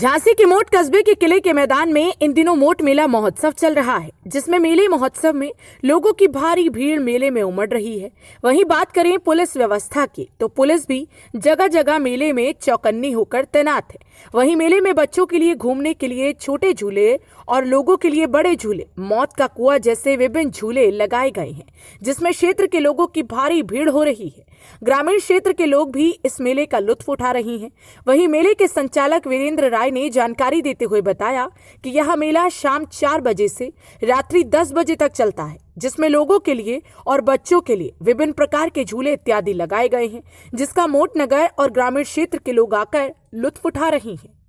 झांसी के मोट कस्बे के किले के मैदान में इन दिनों मोट मेला महोत्सव चल रहा है जिसमें मेले महोत्सव में लोगों की भारी भीड़ मेले में उमड़ रही है वहीं बात करें पुलिस व्यवस्था की तो पुलिस भी जगह जगह मेले में चौकन्नी होकर तैनात है वहीं मेले में बच्चों के लिए घूमने के लिए छोटे झूले और लोगों के लिए बड़े झूले मौत का कुआ जैसे विभिन्न झूले लगाए गए हैं जिसमें क्षेत्र के लोगों की भारी भीड़ हो रही है ग्रामीण क्षेत्र के लोग भी इस मेले का लुत्फ उठा रहे हैं वहीं मेले के संचालक वीरेंद्र राय राय ने जानकारी देते हुए बताया कि यह मेला शाम चार बजे से रात्रि दस बजे तक चलता है जिसमें लोगों के लिए और बच्चों के लिए विभिन्न प्रकार के झूले इत्यादि लगाए गए हैं जिसका मोट नगर और ग्रामीण क्षेत्र के लोग आकर लुत्फ उठा रहे हैं